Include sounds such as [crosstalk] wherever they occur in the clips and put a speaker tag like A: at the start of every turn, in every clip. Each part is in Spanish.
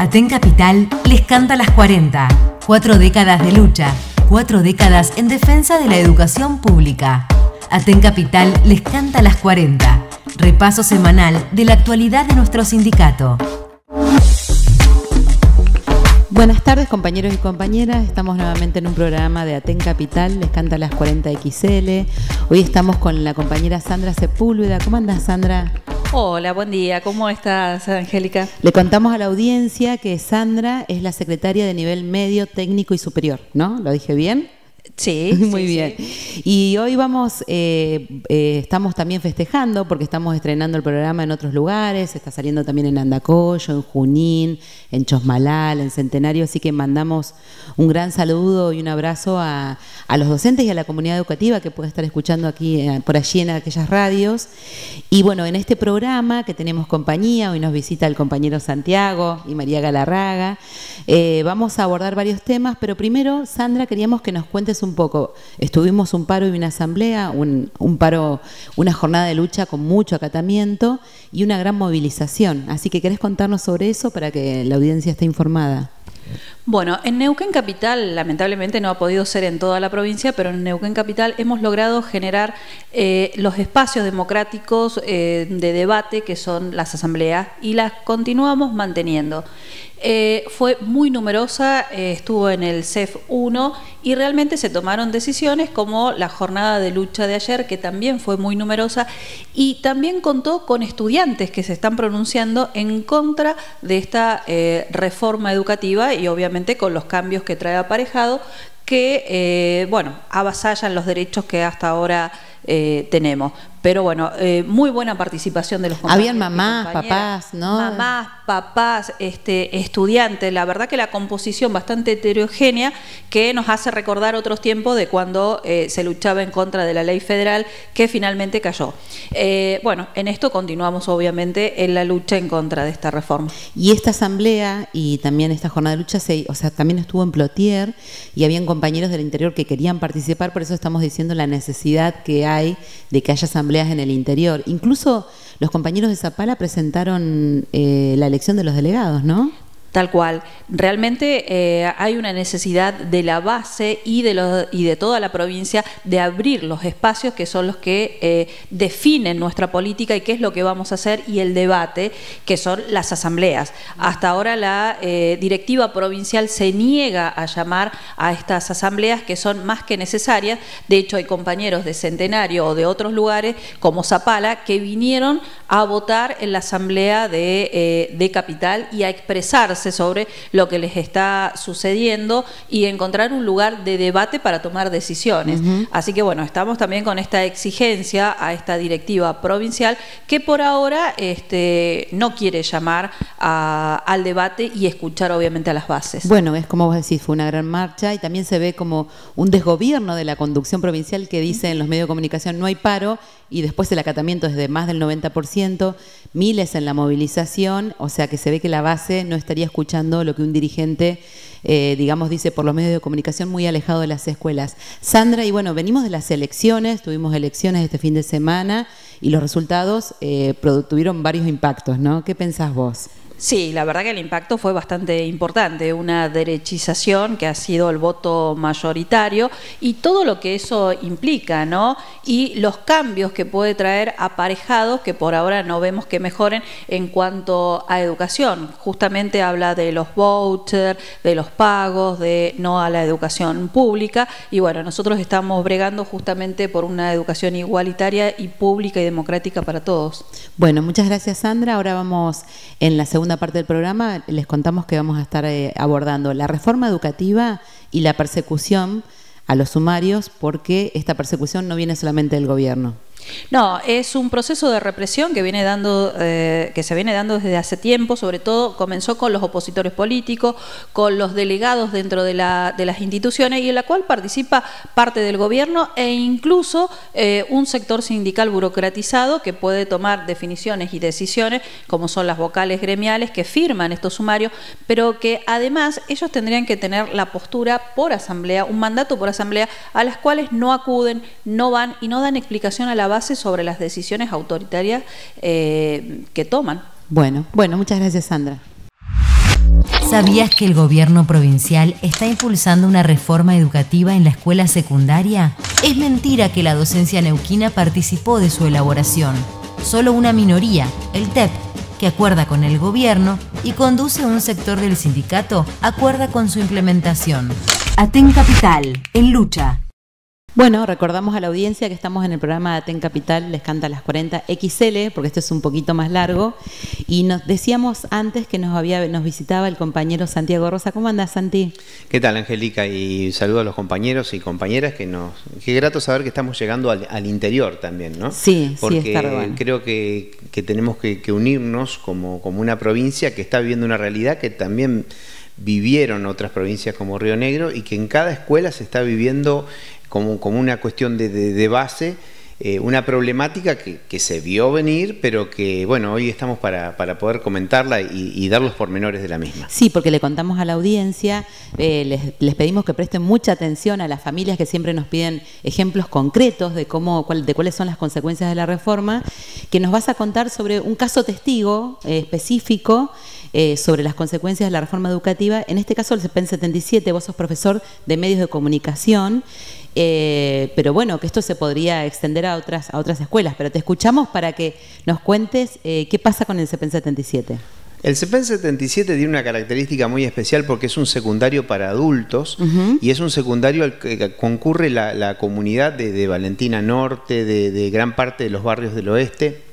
A: Aten Capital les canta las 40. Cuatro décadas de lucha, cuatro décadas en defensa de la educación pública. Aten Capital les canta las 40. Repaso semanal de la actualidad de nuestro sindicato.
B: Buenas tardes compañeros y compañeras, estamos nuevamente en un programa de Aten Capital, les canta las 40XL. Hoy estamos con la compañera Sandra Sepúlveda. ¿Cómo andas
C: Sandra? Hola, buen día. ¿Cómo estás, Angélica?
B: Le contamos a la audiencia que Sandra es la secretaria de nivel medio, técnico y superior, ¿no? ¿Lo dije bien? [laughs] Sí. Muy bien. Y hoy vamos, eh, eh, estamos también festejando porque estamos estrenando el programa en otros lugares, está saliendo también en Andacoyo, en Junín, en Chosmalal, en Centenario, así que mandamos un gran saludo y un abrazo a, los docentes y a la comunidad educativa que puede estar escuchando aquí, eh, por allí en aquellas radios. Y bueno, en este programa que tenemos compañía, hoy nos visita el compañero Santiago y María Galarraga, vamos a abordar varios temas, pero primero, Sandra, queríamos que nos cuentes un poco, estuvimos un paro y una asamblea, un, un, paro, una jornada de lucha con mucho acatamiento y una gran movilización. Así que querés contarnos sobre eso para que la audiencia esté informada.
C: Bueno, en Neuquén Capital, lamentablemente no ha podido ser en toda la provincia, pero en Neuquén Capital hemos logrado generar eh, los espacios democráticos eh, de debate que son las asambleas y las continuamos manteniendo. Eh, fue muy numerosa, estuvo en el CEF 1 y realmente se tomaron decisiones como la jornada de lucha de ayer, que también fue muy numerosa, y también contó con estudiantes que se están pronunciando en contra de esta reforma educativa y obviamente con los cambios que trae aparejado que, eh, bueno, avasallan los derechos que hasta ahora eh, tenemos. Pero bueno, eh, muy buena participación de los compañeros. Habían mamás, papás, ¿no? Mamás, papás, este, estudiantes. La verdad que la composición bastante heterogénea que nos hace recordar otros tiempos de cuando eh, se luchaba en contra de la ley federal que finalmente cayó. Eh, bueno, en esto continuamos obviamente en la lucha en contra de esta reforma. Y esta asamblea
B: y también esta jornada de lucha, se, o sea, también estuvo en Plotier y habían compañeros del interior que querían participar, por eso estamos diciendo la necesidad que hay de que haya asamblea en el interior. Incluso los compañeros de Zapala presentaron eh, la elección de los delegados, ¿no?
C: Tal cual. Realmente eh, hay una necesidad de la base y de, los, y de toda la provincia de abrir los espacios que son los que eh, definen nuestra política y qué es lo que vamos a hacer y el debate, que son las asambleas. Hasta ahora la eh, directiva provincial se niega a llamar a estas asambleas que son más que necesarias. De hecho, hay compañeros de Centenario o de otros lugares, como Zapala, que vinieron a votar en la asamblea de, de Capital y a expresarse sobre lo que les está sucediendo y encontrar un lugar de debate para tomar decisiones. Así que bueno, estamos también con esta exigencia a esta directiva provincial que por ahora este, no quiere llamar al debate y escuchar obviamente a las bases. Bueno,
B: es como vos decís, fue una gran marcha y también se ve como un desgobierno de la conducción provincial que dice en los medios de comunicación no hay paro y después el acatamiento es de más del 90%, miles en la movilización, o sea que se ve que la base no estaría escuchando lo que un dirigente, eh, digamos, dice por los medios de comunicación muy alejado de las escuelas. Sandra, y bueno, venimos de las elecciones, tuvimos elecciones este fin de semana y los resultados eh, tuvieron varios impactos, ¿no? ¿Qué pensás vos?
C: Sí, la verdad que el impacto fue bastante importante, una derechización que ha sido el voto mayoritario y todo lo que eso implica, ¿no? Y los cambios que puede traer aparejados que por ahora no vemos que mejoren en cuanto a educación. Justamente habla de los vouchers, de los pagos, de no a la educación pública y bueno, nosotros estamos bregando justamente por una educación igualitaria y pública y democrática para todos.
B: Bueno, muchas gracias Sandra. Ahora vamos en la segunda parte del programa les contamos que vamos a estar eh, abordando la reforma educativa y la persecución a los sumarios, porque esta persecución no viene solamente del gobierno.
C: No, es un proceso de represión que viene dando, eh, que se viene dando desde hace tiempo, sobre todo comenzó con los opositores políticos, con los delegados dentro de, las instituciones y en la cual participa parte del gobierno e incluso eh, un sector sindical burocratizado que puede tomar definiciones y decisiones, como son las vocales gremiales que firman estos sumarios, pero que además ellos tendrían que tener la postura por asamblea, un mandato por asamblea, a las cuales no acuden, no van y no dan explicación a la base sobre las decisiones autoritarias eh, que toman.
B: Bueno, bueno, muchas gracias Sandra.
A: ¿Sabías que el gobierno provincial está impulsando una reforma educativa en la escuela secundaria? Es mentira que la docencia neuquina participó de su elaboración. Solo una minoría, el TEP, que acuerda con el gobierno y conduce un sector del sindicato, acuerda con su implementación. Aten Capital, en lucha,
B: bueno, recordamos a la audiencia que estamos en el programa Aten Capital, les canta a las 40 XL, porque esto es un poquito más largo. Y nos decíamos antes que nos, había, nos visitaba el compañero Santiago Rosa. ¿Cómo andás, Santi?
D: ¿Qué tal, Angélica? Y saludo a los compañeros y compañeras que nos. Qué grato saber que estamos llegando al, interior también, ¿no? Sí, sí, está Porque creo que, tenemos que, unirnos como, como una provincia que está viviendo una realidad que también vivieron otras provincias como Río Negro y que en cada escuela se está viviendo como, como una cuestión de, de, base, eh, una problemática que, que, se vio venir, pero que, bueno, hoy estamos para, poder comentarla y, dar los pormenores de la misma.
B: Sí, porque le contamos a la audiencia, eh, les, pedimos que presten mucha atención a las familias que siempre nos piden ejemplos concretos de, cómo, cuál, de cuáles son las consecuencias de la reforma, que nos vas a contar sobre un caso testigo eh, específico eh, sobre las consecuencias de la reforma educativa. En este caso, el CEPEN 77, vos sos profesor de medios de comunicación, eh, pero bueno, que esto se podría extender a otras, a otras escuelas. Pero te escuchamos para que nos cuentes eh, qué pasa con el CEPEN 77.
D: El CEPEN 77 tiene una característica muy especial porque es un secundario para adultos y es un secundario al que concurre la, comunidad de, Valentina Norte, de gran parte de los barrios del oeste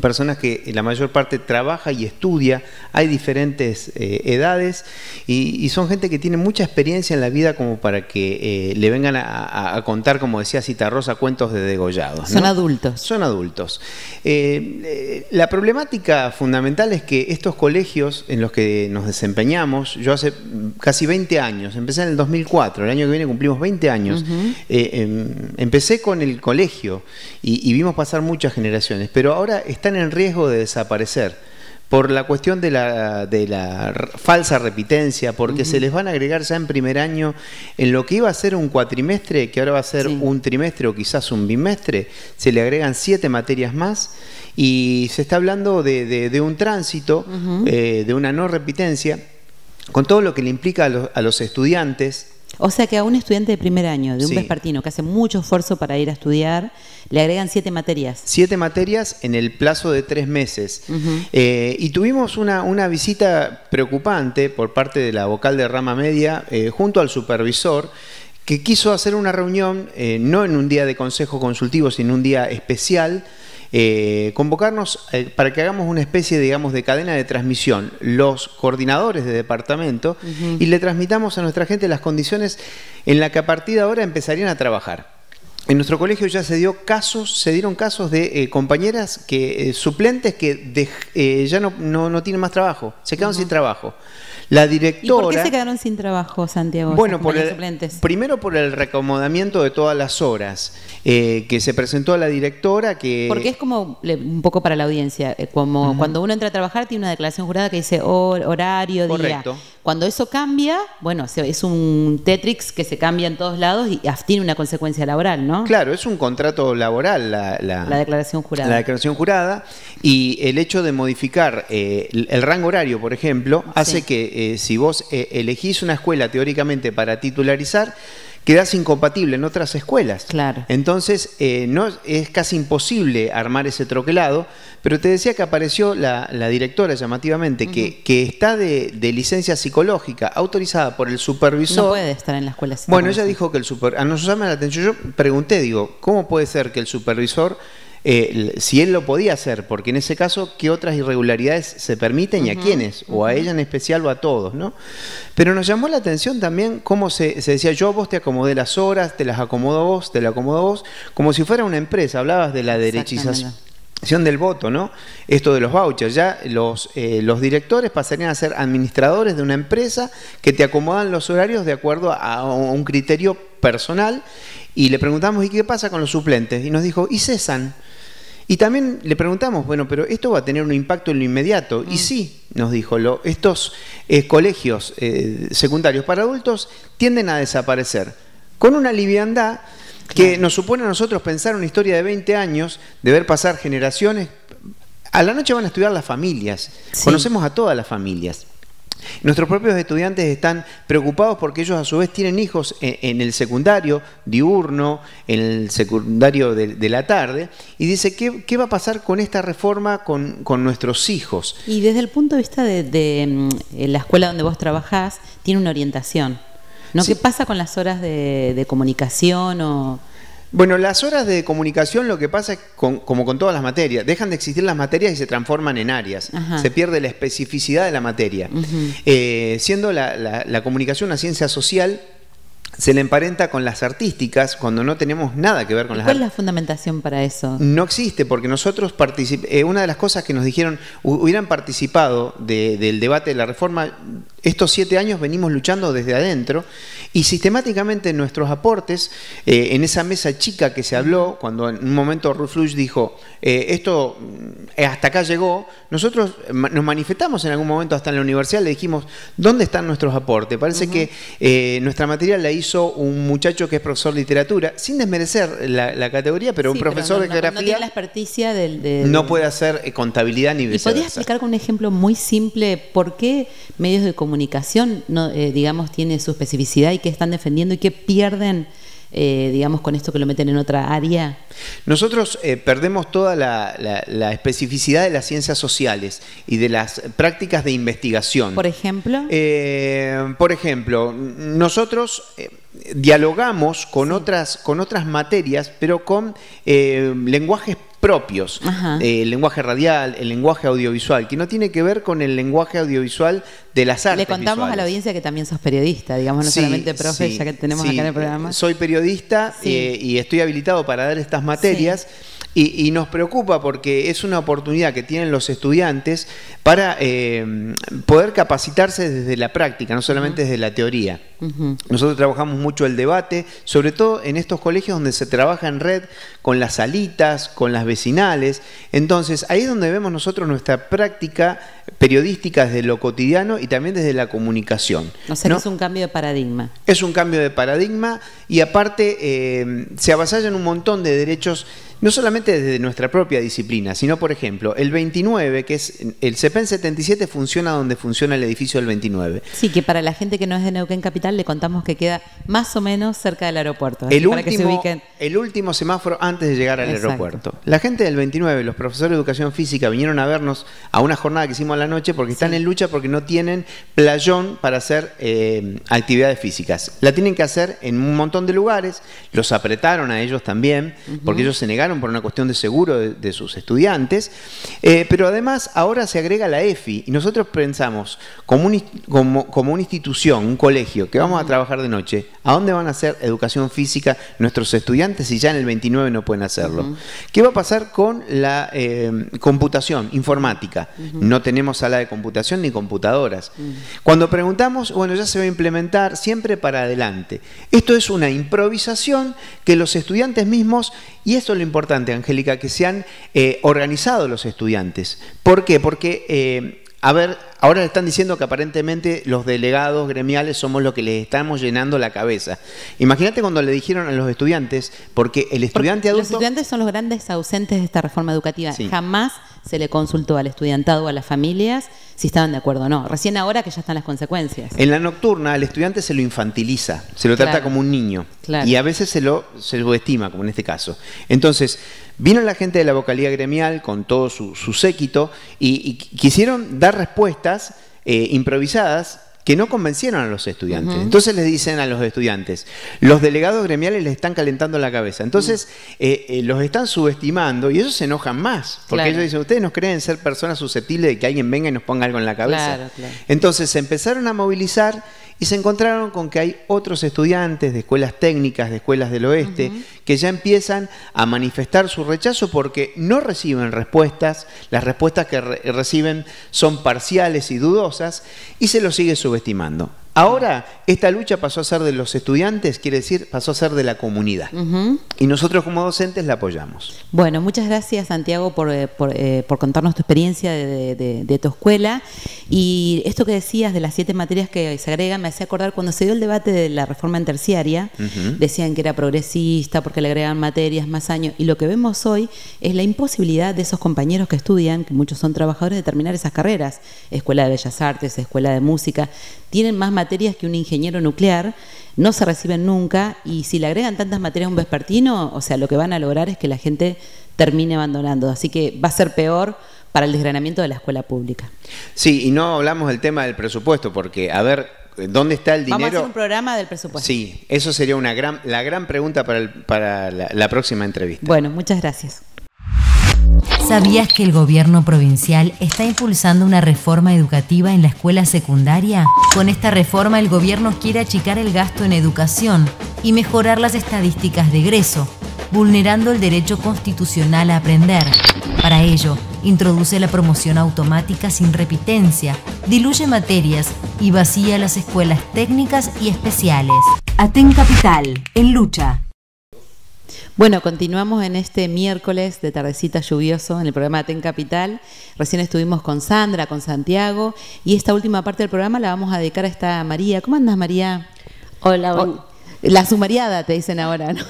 D: personas que la mayor parte trabaja y estudia, hay diferentes eh, edades y, son gente que tiene mucha experiencia en la vida como para que eh, le vengan a, contar, como decía Rosa, cuentos de degollados. Son adultos. Son adultos. Eh, la problemática fundamental es que estos colegios en los que nos desempeñamos, yo hace casi 20 años, empecé en el 2004, el año que viene cumplimos 20 años, em, empecé con el colegio y, vimos pasar muchas generaciones, pero ahora están en riesgo de desaparecer por la cuestión de la, falsa repitencia, porque se les van a agregar ya en primer año, en lo que iba a ser un cuatrimestre, que ahora va a ser un trimestre o quizás un bimestre, se le agregan siete materias más y se está hablando de, un tránsito, eh, de una no repitencia, con todo lo que le implica a a los estudiantes, o sea que a un estudiante de primer año, de un sí.
B: que hace mucho esfuerzo para ir a estudiar, le agregan siete materias. Siete materias en
D: el plazo de tres meses. Eh, y tuvimos una, visita preocupante por parte de la vocal de rama media eh, junto al supervisor que quiso hacer una reunión, eh, no en un día de consejo consultivo, sino en un día especial, eh, convocarnos eh, para que hagamos una especie, digamos, de cadena de transmisión, los coordinadores de departamento, y le transmitamos a nuestra gente las condiciones en las que a partir de ahora empezarían a trabajar. En nuestro colegio ya se dio casos, se dieron casos de eh, compañeras que suplentes que ya no, tienen más trabajo, se quedan sin trabajo. La directora. ¿Y por qué se
B: quedaron sin trabajo, Santiago? Bueno,
D: primero por el recomodamiento de todas las horas eh, que se presentó a la directora que. Porque es
B: como un poco para la audiencia, eh, como cuando uno entra a trabajar tiene una declaración jurada que dice horario, Correcto. día. Cuando eso cambia, bueno, es un Tetrix que se cambia en todos lados y tiene
D: una consecuencia laboral, ¿no? Claro, es un contrato laboral la,
B: declaración jurada. La
D: declaración jurada y el hecho de modificar eh, el, rango horario, por ejemplo, hace que eh, si vos eh, elegís una escuela teóricamente para titularizar, quedas incompatible en otras escuelas. Claro. Entonces, eh, no, es casi imposible armar ese troquelado, pero te decía que apareció la, directora llamativamente, que, que está de, licencia psicológica, autorizada por el supervisor. No
B: puede estar en la escuela. Bueno, ella
D: dijo que el supervisor, a ah, nosotros llama la atención, yo pregunté, digo, ¿cómo puede ser que el supervisor eh, si él lo podía hacer, porque en ese caso, ¿qué otras irregularidades se permiten y a quiénes? O a ella en especial o a todos, ¿no? Pero nos llamó la atención también cómo se, decía, yo vos te acomodé las horas, te las acomodo vos, te las acomodo vos, como si fuera una empresa, hablabas de la derechización del voto, ¿no? Esto de los vouchers, ya los, eh, los directores pasarían a ser administradores de una empresa que te acomodan los horarios de acuerdo a un criterio personal y le preguntamos, ¿y qué pasa con los suplentes? Y nos dijo, y cesan. Y también le preguntamos, bueno, pero esto va a tener un impacto en lo inmediato. Y mm. sí, nos dijo, lo, estos eh, colegios eh, secundarios para adultos tienden a desaparecer con una liviandad que nos supone a nosotros pensar una historia de 20 años, de ver pasar generaciones. A la noche van a estudiar las familias, conocemos a todas las familias. Nuestros propios estudiantes están preocupados porque ellos a su vez tienen hijos en, el secundario diurno, en el secundario de, la tarde, y dice, ¿qué, va a pasar con esta reforma con, nuestros hijos?
B: Y desde el punto de vista de, mm, la escuela donde
D: vos trabajás, tiene una orientación.
B: ¿no? ¿Qué pasa con las horas de comunicación
D: o bueno, las horas de comunicación lo que pasa es como con todas las materias, dejan de existir las materias y se transforman en áreas, se pierde la especificidad de la materia, eh, siendo la, la, comunicación una ciencia social se le emparenta con las artísticas cuando no tenemos nada que ver con las las ¿Cuál
B: es la fundamentación para eso?
D: No existe, porque nosotros eh, una de las cosas que nos dijeron, hubieran participado del debate de la reforma, estos siete años venimos luchando desde adentro y sistemáticamente nuestros aportes eh, en esa mesa chica que se habló, cuando en un momento Ruflush dijo, eh, esto hasta acá llegó, nosotros nos manifestamos en algún momento hasta en la universidad, le dijimos, ¿dónde están nuestros aportes? Parece que nuestra materia la hizo un muchacho que es profesor de literatura, sin desmerecer la, categoría, pero un profesor de geografía. No,
B: la del, No
D: puede hacer eh, contabilidad ni viceversa. ¿Y podrías
B: explicar con un ejemplo muy simple por qué medios de comunicación, no, eh, digamos, tiene su especificidad y qué están defendiendo y qué pierden? Eh, digamos, con esto que lo meten en otra área?
D: Nosotros perdemos toda la, especificidad de las ciencias sociales y de las prácticas de investigación. ¿Por ejemplo? por ejemplo, nosotros dialogamos con, otras, con otras materias, pero con eh, lenguajes propios, eh, el lenguaje radial, el lenguaje audiovisual, que no tiene que ver con el lenguaje audiovisual de las artes. Le contamos a la
B: audiencia que también sos periodista, digamos, no solamente profe, ya que tenemos acá en el programa.
D: Soy periodista eh, y estoy habilitado para dar estas materias. Y, nos preocupa porque es una oportunidad que tienen los estudiantes para eh, poder capacitarse desde la práctica, no solamente desde la teoría. Nosotros trabajamos mucho el debate, sobre todo en estos colegios donde se trabaja en red con las salitas, con las vecinales. Entonces, ahí es donde vemos nosotros nuestra práctica periodística desde lo cotidiano y también desde la comunicación. O sea, ¿no? que es un cambio de paradigma. Es un cambio de paradigma y aparte eh, se avasallan un montón de derechos no solamente desde nuestra propia disciplina, sino por ejemplo, el 29, que es el CEPEN 77 funciona donde funciona el edificio del 29.
B: Sí, que para la gente que no es de Neuquén Capital le contamos que queda más o menos cerca del aeropuerto. El, último,
D: el último semáforo antes de llegar al aeropuerto. La gente del 29, los profesores de educación física vinieron a vernos a una jornada que hicimos a la noche porque están en lucha porque no tienen playón para hacer eh, actividades físicas. La tienen que hacer en un montón de lugares, los apretaron a ellos también porque ellos se negaron por una cuestión de seguro de, sus estudiantes, eh, pero además ahora se agrega la EFI y nosotros pensamos, como, como, una institución, un colegio, que vamos a trabajar de noche, ¿a dónde van a hacer educación física nuestros estudiantes si ya en el 29 no pueden hacerlo? ¿Qué va a pasar con la eh, computación, informática? No tenemos sala de computación ni computadoras. Cuando preguntamos, bueno, ya se va a implementar siempre para adelante. Esto es una improvisación que los estudiantes mismos, y esto lo importante, importante, Angélica, que se han eh, organizado los estudiantes. ¿Por qué? Porque, eh, a ver, ahora le están diciendo que aparentemente los delegados gremiales somos los que les estamos llenando la cabeza. Imagínate cuando le dijeron a los estudiantes, porque el estudiante adulto... Los estudiantes son los
B: grandes ausentes de esta reforma educativa. Jamás se le consultó al estudiantado, a las familias si estaban de acuerdo o no. Recién ahora que ya están las consecuencias.
D: En la nocturna al estudiante se lo infantiliza, se lo trata como un niño y a veces se lo se como en este caso. Entonces, vino la gente de la vocalía gremial con todo su, su séquito y, quisieron dar respuestas eh, improvisadas que no convencieron a los estudiantes. Entonces les dicen a los estudiantes, los delegados gremiales les están calentando la cabeza. Entonces eh, eh, los están subestimando y ellos se enojan más, porque ellos dicen, ustedes nos creen ser personas susceptibles de que alguien venga y nos ponga algo en la cabeza. Entonces se empezaron a movilizar y se encontraron con que hay otros estudiantes de escuelas técnicas, de escuelas del oeste, que ya empiezan a manifestar su rechazo porque no reciben respuestas, las respuestas que reciben son parciales y dudosas y se los sigue subestimando. Ahora, esta lucha pasó a ser de los estudiantes, quiere decir, pasó a ser de la comunidad. Y nosotros como docentes la apoyamos.
B: Bueno, muchas gracias Santiago por, eh, eh, contarnos tu experiencia de, tu escuela. Y esto que decías de las siete materias que se agregan, me hacía acordar cuando se dio el debate de la reforma en terciaria, decían que era progresista porque le agregaban materias, más años. Y lo que vemos hoy es la imposibilidad de esos compañeros que estudian, que muchos son trabajadores, de terminar esas carreras. Escuela de Bellas Artes, Escuela de Música tienen más materias que un ingeniero nuclear, no se reciben nunca y si le agregan tantas materias a un vespertino, o sea, lo que van a lograr es que la gente termine abandonando. Así que va a ser peor para el desgranamiento de la escuela pública.
D: Sí, y no hablamos del tema del presupuesto, porque, a ver, ¿dónde está el dinero? Vamos a hacer un
B: programa del presupuesto.
D: Sí, eso sería una la gran pregunta para, la próxima entrevista.
B: Bueno, muchas gracias.
A: ¿Sabías que el gobierno provincial está impulsando una reforma educativa en la escuela secundaria? Con esta reforma el gobierno quiere achicar el gasto en educación y mejorar las estadísticas de egreso, vulnerando el derecho constitucional a aprender. Para ello, introduce la promoción automática sin repitencia, diluye materias y vacía las escuelas técnicas y especiales. Atén Capital, en lucha
B: bueno, continuamos en este miércoles de tardecita lluvioso en el programa Ten Capital. Recién estuvimos con Sandra, con Santiago, y esta última parte del programa la vamos a dedicar a esta María. ¿Cómo andas, María? Hola, oh, la sumariada, te dicen ahora, ¿no?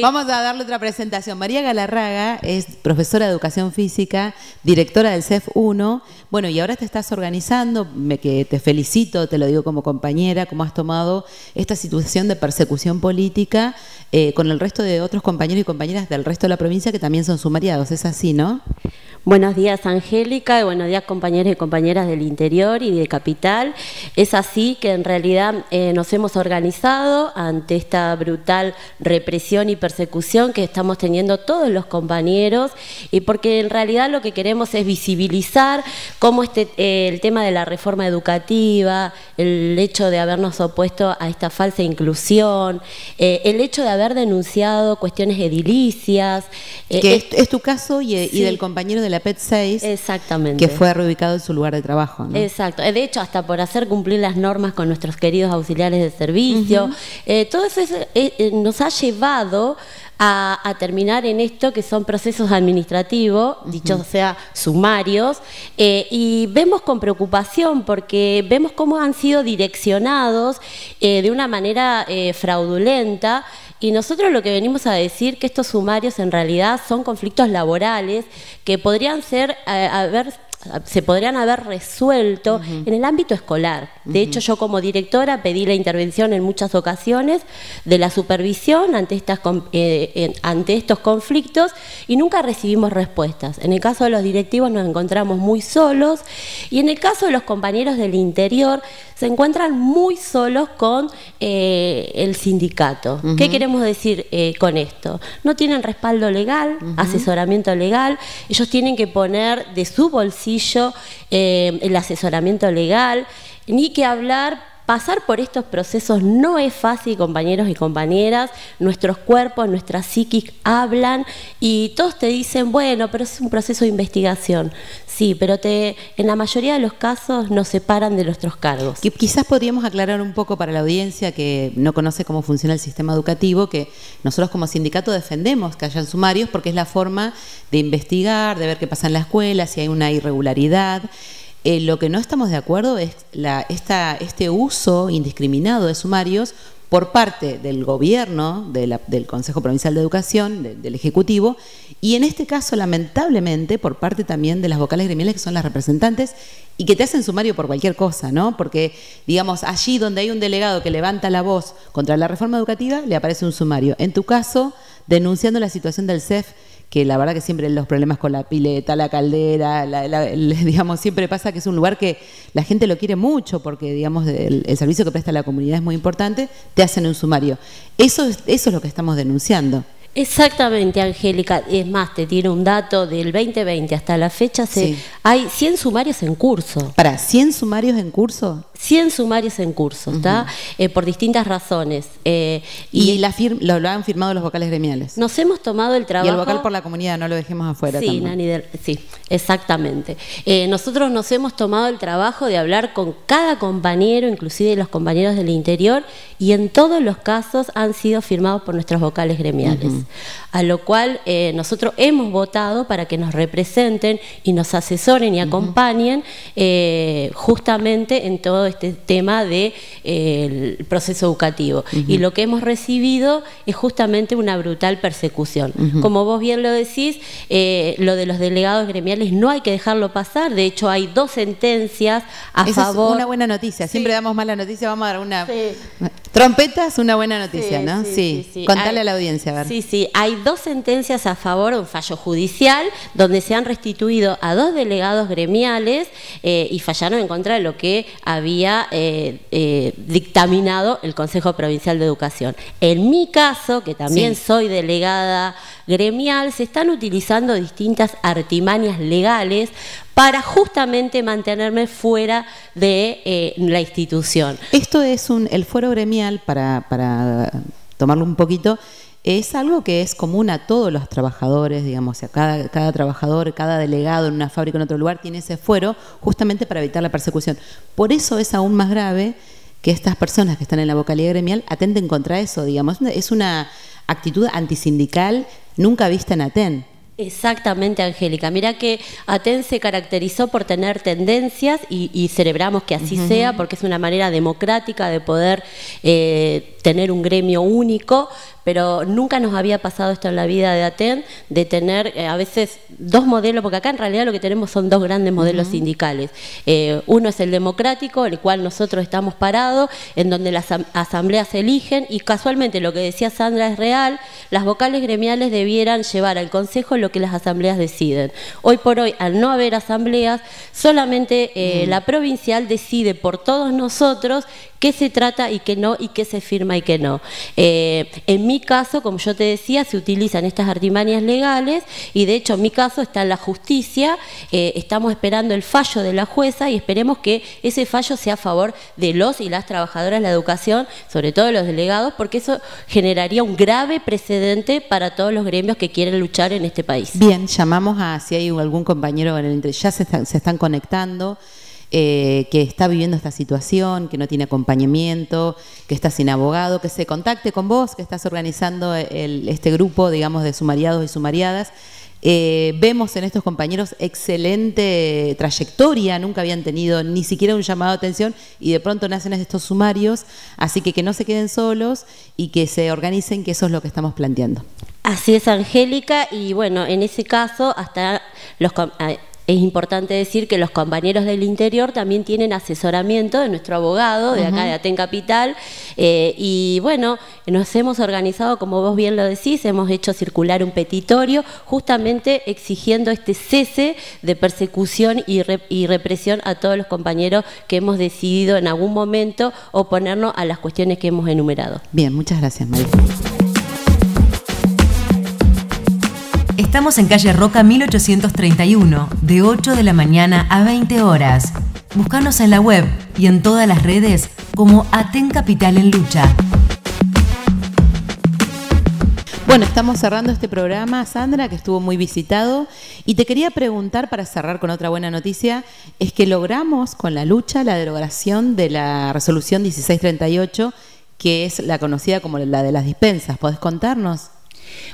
B: Vamos a darle otra presentación. María Galarraga es profesora de educación física, directora del CEF 1. Bueno, y ahora te estás organizando, me, que te felicito, te lo digo como compañera, cómo has tomado esta situación de persecución política eh, con
E: el resto de otros compañeros y compañeras del resto de la provincia que también son sumariados. Es así, ¿no? Buenos días, Angélica, y buenos días, compañeros y compañeras del interior y de Capital. Es así que en realidad eh, nos hemos organizado ante esta brutal represión y persecución que estamos teniendo todos los compañeros, y porque en realidad lo que queremos es visibilizar cómo este, eh, el tema de la reforma educativa, el hecho de habernos opuesto a esta falsa inclusión, eh, el hecho de haber denunciado cuestiones edilicias. que es, tu caso y, y del compañero de la PET 6. Que fue reubicado en su lugar de trabajo. Exacto. De hecho, hasta por hacer cumplir las normas con nuestros queridos auxiliares de servicio. Eh, todo eso eh, eh, nos ha llevado a, terminar en esto que son procesos administrativos, dichos o sea sumarios, y vemos con preocupación porque vemos cómo han sido direccionados de una manera fraudulenta y nosotros lo que venimos a decir que estos sumarios en realidad son conflictos laborales que podrían ser eh, haber se podrían haber resuelto en el ámbito escolar. De hecho, yo como directora pedí la intervención en muchas ocasiones de la supervisión ante, estas, eh, eh, ante estos conflictos y nunca recibimos respuestas. En el caso de los directivos nos encontramos muy solos y en el caso de los compañeros del interior se encuentran muy solos con eh, el sindicato. ¿Qué queremos decir con esto? No tienen respaldo legal, asesoramiento legal, ellos tienen que poner de su bolsillo eh, el asesoramiento legal, ni que hablar Pasar por estos procesos no es fácil, compañeros y compañeras. Nuestros cuerpos, nuestra psiquis hablan y todos te dicen, bueno, pero es un proceso de investigación. Sí, pero te, en la mayoría de los casos nos separan de nuestros cargos.
B: Quizás podríamos aclarar un poco para la audiencia que no conoce cómo funciona el sistema educativo, que nosotros como sindicato defendemos que hayan sumarios porque es la forma de investigar, de ver qué pasa en la escuela, si hay una irregularidad. Eh, lo que no estamos de acuerdo es este uso indiscriminado de sumarios por parte del gobierno, del Consejo Provincial de Educación, del Ejecutivo, y en este caso, lamentablemente, por parte también de las vocales gremiales que son las representantes y que te hacen sumario por cualquier cosa, ¿no? Porque, digamos, allí donde hay un delegado que levanta la voz contra la reforma educativa, le aparece un sumario. En tu caso, denunciando la situación del CEF que la verdad que siempre los problemas con la pileta, la caldera, [laughs] digamos, siempre pasa que es un lugar que la gente lo quiere mucho porque, digamos, el, servicio que presta la comunidad es muy importante, te hacen un sumario. Eso eso es lo que estamos denunciando.
E: Exactamente, Angélica. Es más, te tiene un dato del 2020 hasta la fecha. Se, Hay 100 sumarios en curso. ¿Para 100 sumarios en curso? 100 sumarios en curso, ¿está? Eh, por distintas razones. Eh, ¿Y, la lo, han firmado los vocales gremiales? Nos hemos tomado el trabajo... Y el vocal por la comunidad, no lo dejemos afuera Sí, sí exactamente. Eh, nosotros nos hemos tomado el trabajo de hablar con cada compañero, inclusive los compañeros del interior, y en todos los casos han sido firmados por nuestros vocales gremiales a lo cual eh, nosotros hemos votado para que nos representen y nos asesoren y acompañen eh, justamente en todo este tema del de, eh, proceso educativo. Y lo que hemos recibido es justamente una brutal persecución. Como vos bien lo decís, lo de los delegados gremiales no hay que dejarlo pasar, de hecho hay dos sentencias a favor... Es una buena noticia, siempre damos mala noticia, vamos a dar una... Trompetas, una buena noticia, ¿no? Sí, Contale a la audiencia, Sí, ¿sí? Hay dos sentencias a favor, un fallo judicial, donde se han restituido a dos delegados gremiales eh, y fallaron en contra de lo que había eh, eh, dictaminado el Consejo Provincial de Educación. En mi caso, que también soy delegada gremial, se están utilizando distintas artimañas legales para justamente mantenerme fuera de la institución.
B: Esto es un, el fuero gremial, para, para tomarlo un poquito, es algo que es común a todos los trabajadores, digamos, a cada, cada trabajador, cada delegado en una fábrica en otro lugar tiene ese fuero justamente para evitar la persecución. Por eso es aún más grave que estas personas que están en la vocalía gremial atenten contra eso, digamos. Es una actitud antisindical nunca vista en Aten.
E: Exactamente, Angélica. Mira que Aten se caracterizó por tener tendencias y, celebramos que así sea, porque es una manera democrática de poder eh, tener un gremio único pero nunca nos había pasado esto en la vida de ATEN, de tener eh, a veces dos modelos, porque acá en realidad lo que tenemos son dos grandes modelos sindicales. Eh, uno es el democrático, el cual nosotros estamos parados, en donde las asambleas eligen y casualmente lo que decía Sandra es real, las vocales gremiales debieran llevar al Consejo lo que las asambleas deciden. Hoy por hoy, al no haber asambleas, solamente eh, la provincial decide por todos nosotros qué se trata y qué no, y qué se firma y qué no. en mi mi caso, como yo te decía, se utilizan estas artimañas legales y de hecho en mi caso está en la justicia, eh, estamos esperando el fallo de la jueza y esperemos que ese fallo sea a favor de los y las trabajadoras de la educación, sobre todo de los delegados, porque eso generaría un grave precedente para todos los gremios que quieren luchar en este país. Bien,
B: llamamos a si hay algún compañero ya se están, se están conectando. Eh, que está viviendo esta situación, que no tiene acompañamiento, que está sin abogado, que se contacte con vos, que estás organizando este grupo, digamos, de sumariados y sumariadas. Eh, vemos en estos compañeros excelente trayectoria, nunca habían tenido ni siquiera un llamado de atención y de pronto nacen estos sumarios, así que que no se queden solos y que se organicen, que eso es lo que estamos planteando.
E: Así es, Angélica, y bueno, en ese caso, hasta los es importante decir que los compañeros del interior también tienen asesoramiento de nuestro abogado de acá de Atencapital Capital eh, y bueno, nos hemos organizado, como vos bien lo decís, hemos hecho circular un petitorio justamente exigiendo este cese de persecución y, y represión a todos los compañeros que hemos decidido en algún momento oponernos a las cuestiones que hemos enumerado.
B: Bien, muchas gracias María.
E: Estamos en calle Roca 1831,
A: de 8 de la mañana a 20 horas. Búscanos en la web y en todas las redes como Aten Capital en Lucha.
B: Bueno, estamos cerrando este programa, Sandra, que estuvo muy visitado. Y te quería preguntar, para cerrar con otra buena noticia, es que logramos con la lucha la derogación de la resolución 1638, que es la conocida como la de las dispensas. ¿Podés contarnos?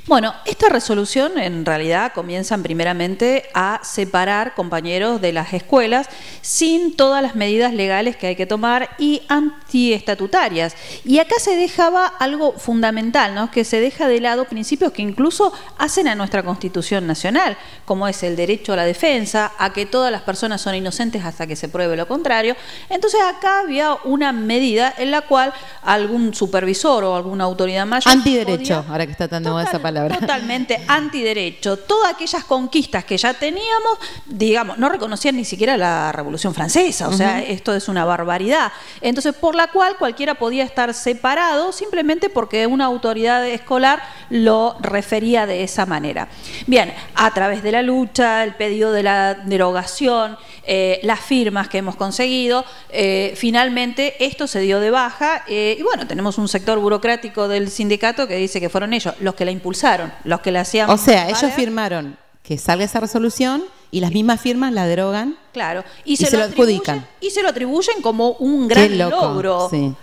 C: Bueno, esta resolución en realidad comienza primeramente a separar compañeros de las escuelas sin todas las medidas legales que hay que tomar y antiestatutarias. Y acá se dejaba algo fundamental, ¿no? que se deja de lado principios que incluso hacen a nuestra Constitución Nacional, como es el derecho a la defensa, a que todas las personas son inocentes hasta que se pruebe lo contrario. Entonces acá había una medida en la cual algún supervisor o alguna autoridad mayor... Antiderecho, derecho ahora que está tan de Totalmente antiderecho. Todas aquellas conquistas que ya teníamos, digamos, no reconocían ni siquiera la Revolución Francesa, o sea, esto es una barbaridad. Entonces, por la cual cualquiera podía estar separado simplemente porque una autoridad escolar lo refería de esa manera. Bien, a través de la lucha, el pedido de la derogación, eh, las firmas que hemos conseguido. Eh, finalmente esto se dio de baja eh, y bueno, tenemos un sector burocrático del sindicato que dice que fueron ellos los que la impulsaron, los que la hacían. O sea, ellos
B: firmaron que salga esa resolución y las mismas firmas la derogan.
C: Claro, y, se, lo, adjudican. Y se lo atribuyen como un gran logro. Sí.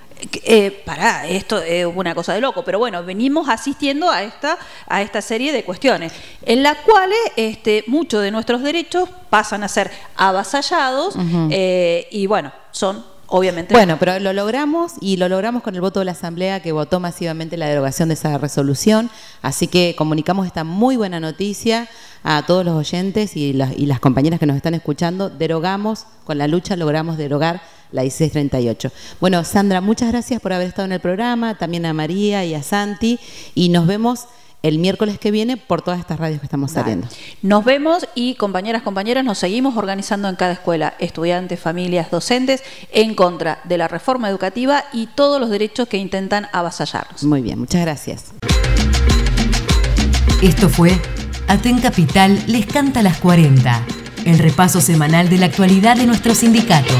C: Eh, esto es una cosa de loco, pero bueno, venimos asistiendo a esta, a esta serie de cuestiones, en las cuales este, muchos de nuestros derechos pasan a ser avasallados eh, y bueno, son Obviamente. Bueno, pero
B: lo logramos y lo logramos con el voto de la Asamblea que votó masivamente la derogación de esa resolución. Así que comunicamos esta muy buena noticia a todos los oyentes y las, y las compañeras que nos están escuchando. Derogamos, con la lucha logramos derogar la 38. Bueno, Sandra, muchas gracias por haber estado en el programa, también a María y a Santi, y nos vemos el miércoles que viene por todas estas radios que estamos saliendo.
C: Nos vemos y compañeras, compañeras, nos seguimos organizando en cada escuela, estudiantes, familias, docentes, en contra de la reforma educativa y todos los derechos que intentan avasallarnos.
A: Muy bien, muchas gracias. Esto fue Aten Capital les canta las 40, el repaso semanal de la actualidad de nuestro sindicato.